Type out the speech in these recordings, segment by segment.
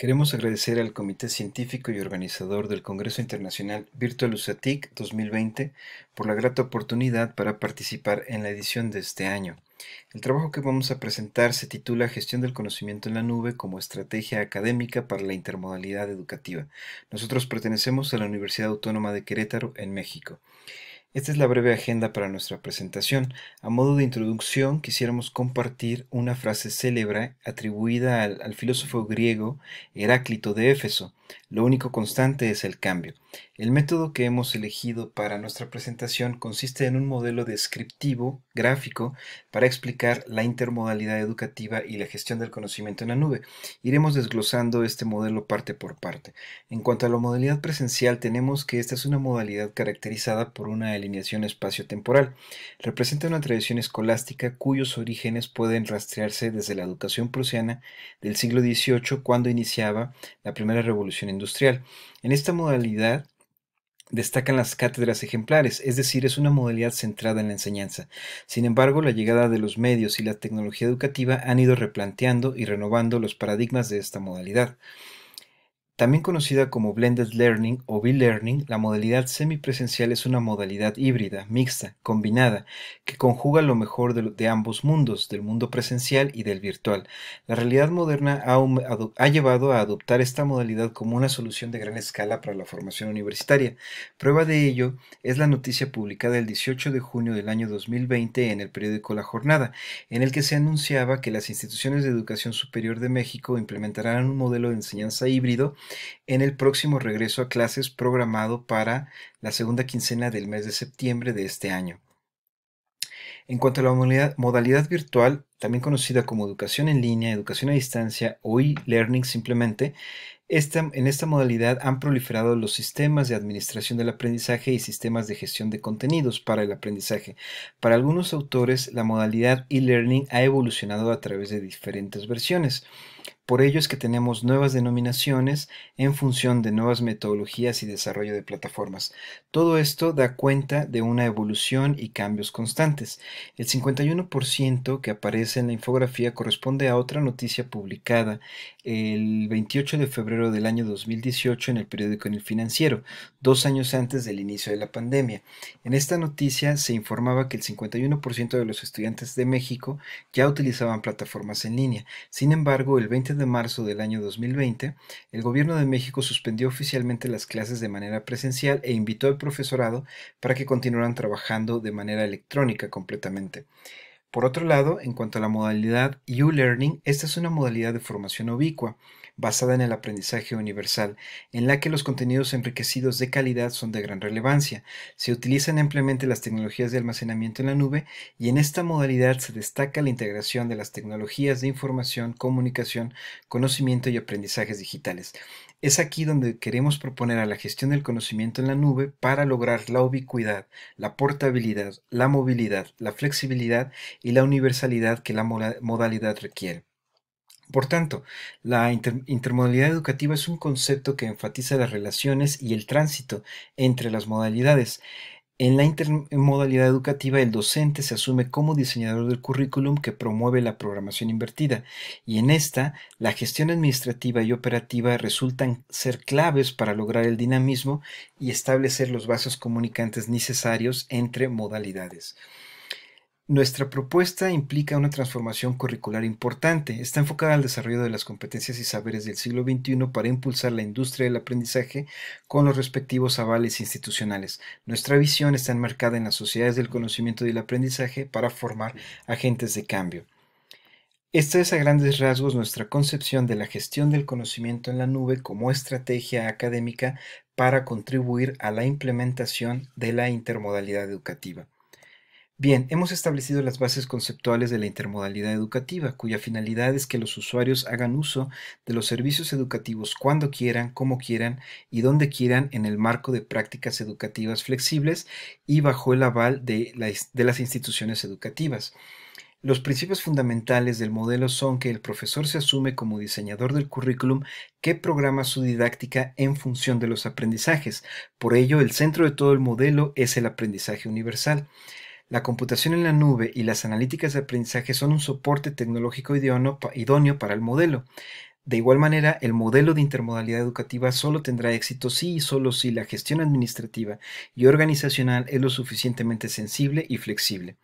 Queremos agradecer al Comité Científico y Organizador del Congreso Internacional Virtual USATIC 2020 por la grata oportunidad para participar en la edición de este año. El trabajo que vamos a presentar se titula Gestión del conocimiento en la nube como estrategia académica para la intermodalidad educativa. Nosotros pertenecemos a la Universidad Autónoma de Querétaro en México. Esta es la breve agenda para nuestra presentación. A modo de introducción, quisiéramos compartir una frase célebre atribuida al, al filósofo griego Heráclito de Éfeso, lo único constante es el cambio. El método que hemos elegido para nuestra presentación consiste en un modelo descriptivo, gráfico, para explicar la intermodalidad educativa y la gestión del conocimiento en la nube. Iremos desglosando este modelo parte por parte. En cuanto a la modalidad presencial, tenemos que esta es una modalidad caracterizada por una alineación espacio-temporal. Representa una tradición escolástica cuyos orígenes pueden rastrearse desde la educación prusiana del siglo XVIII, cuando iniciaba la primera revolución industrial. En esta modalidad destacan las cátedras ejemplares, es decir, es una modalidad centrada en la enseñanza. Sin embargo, la llegada de los medios y la tecnología educativa han ido replanteando y renovando los paradigmas de esta modalidad. También conocida como Blended Learning o v learning la modalidad semipresencial es una modalidad híbrida, mixta, combinada, que conjuga lo mejor de, ambos mundos, del mundo presencial y del virtual. La realidad moderna ha, ha, llevado a adoptar esta modalidad como una solución de gran escala para la formación universitaria. Prueba de ello es la noticia publicada el 18 de junio del año 2020 en el periódico La Jornada, en el que se anunciaba que las instituciones de educación superior de México implementarán un modelo de enseñanza híbrido en el próximo regreso a clases programado para la segunda quincena del mes de septiembre de este año. En cuanto a la modalidad virtual, también conocida como educación en línea, educación a distancia o e-learning simplemente, en esta modalidad han proliferado los sistemas de administración del aprendizaje y sistemas de gestión de contenidos para el aprendizaje. Para algunos autores, la modalidad e-learning ha evolucionado a través de diferentes versiones. Por ello es que tenemos nuevas denominaciones en función de nuevas metodologías y desarrollo de plataformas. Todo esto da cuenta de una evolución y cambios constantes. El 51% que aparece en la infografía corresponde a otra noticia publicada el 28 de febrero del año 2018 en el periódico En el Financiero, dos años antes del inicio de la pandemia. En esta noticia se informaba que el 51% de los estudiantes de México ya utilizaban plataformas en línea. Sin embargo, el 20 de de marzo del año 2020, el Gobierno de México suspendió oficialmente las clases de manera presencial e invitó al profesorado para que continuaran trabajando de manera electrónica completamente. Por otro lado, en cuanto a la modalidad U-Learning, esta es una modalidad de formación ubicua, basada en el aprendizaje universal, en la que los contenidos enriquecidos de calidad son de gran relevancia. Se utilizan ampliamente las tecnologías de almacenamiento en la nube y en esta modalidad se destaca la integración de las tecnologías de información, comunicación, conocimiento y aprendizajes digitales. Es aquí donde queremos proponer a la gestión del conocimiento en la nube para lograr la ubicuidad, la portabilidad, la movilidad, la flexibilidad y la universalidad que la modalidad requiere. Por tanto, la intermodalidad educativa es un concepto que enfatiza las relaciones y el tránsito entre las modalidades. En la intermodalidad educativa, el docente se asume como diseñador del currículum que promueve la programación invertida, y en esta, la gestión administrativa y operativa resultan ser claves para lograr el dinamismo y establecer los vasos comunicantes necesarios entre modalidades. Nuestra propuesta implica una transformación curricular importante. Está enfocada al desarrollo de las competencias y saberes del siglo XXI para impulsar la industria del aprendizaje con los respectivos avales institucionales. Nuestra visión está enmarcada en las sociedades del conocimiento y el aprendizaje para formar agentes de cambio. Esta es a grandes rasgos nuestra concepción de la gestión del conocimiento en la nube como estrategia académica para contribuir a la implementación de la intermodalidad educativa. Bien, hemos establecido las bases conceptuales de la intermodalidad educativa, cuya finalidad es que los usuarios hagan uso de los servicios educativos cuando quieran, como quieran y donde quieran en el marco de prácticas educativas flexibles y bajo el aval de, las instituciones educativas. Los principios fundamentales del modelo son que el profesor se asume como diseñador del currículum que programa su didáctica en función de los aprendizajes. Por ello, el centro de todo el modelo es el aprendizaje universal. La computación en la nube y las analíticas de aprendizaje son un soporte tecnológico idóneo para el modelo. De igual manera, el modelo de intermodalidad educativa solo tendrá éxito si y solo si la gestión administrativa y organizacional es lo suficientemente sensible y flexible.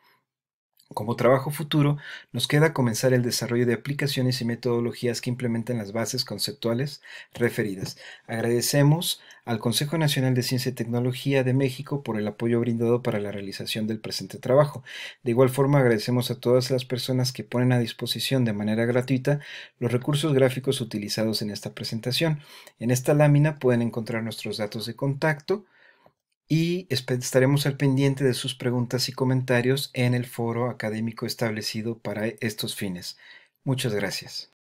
Como trabajo futuro, nos queda comenzar el desarrollo de aplicaciones y metodologías que implementen las bases conceptuales referidas. Agradecemos al Consejo Nacional de Ciencia y Tecnología de México por el apoyo brindado para la realización del presente trabajo. De igual forma, agradecemos a todas las personas que ponen a disposición de manera gratuita los recursos gráficos utilizados en esta presentación. En esta lámina pueden encontrar nuestros datos de contacto, y estaremos al pendiente de sus preguntas y comentarios en el foro académico establecido para estos fines. Muchas gracias.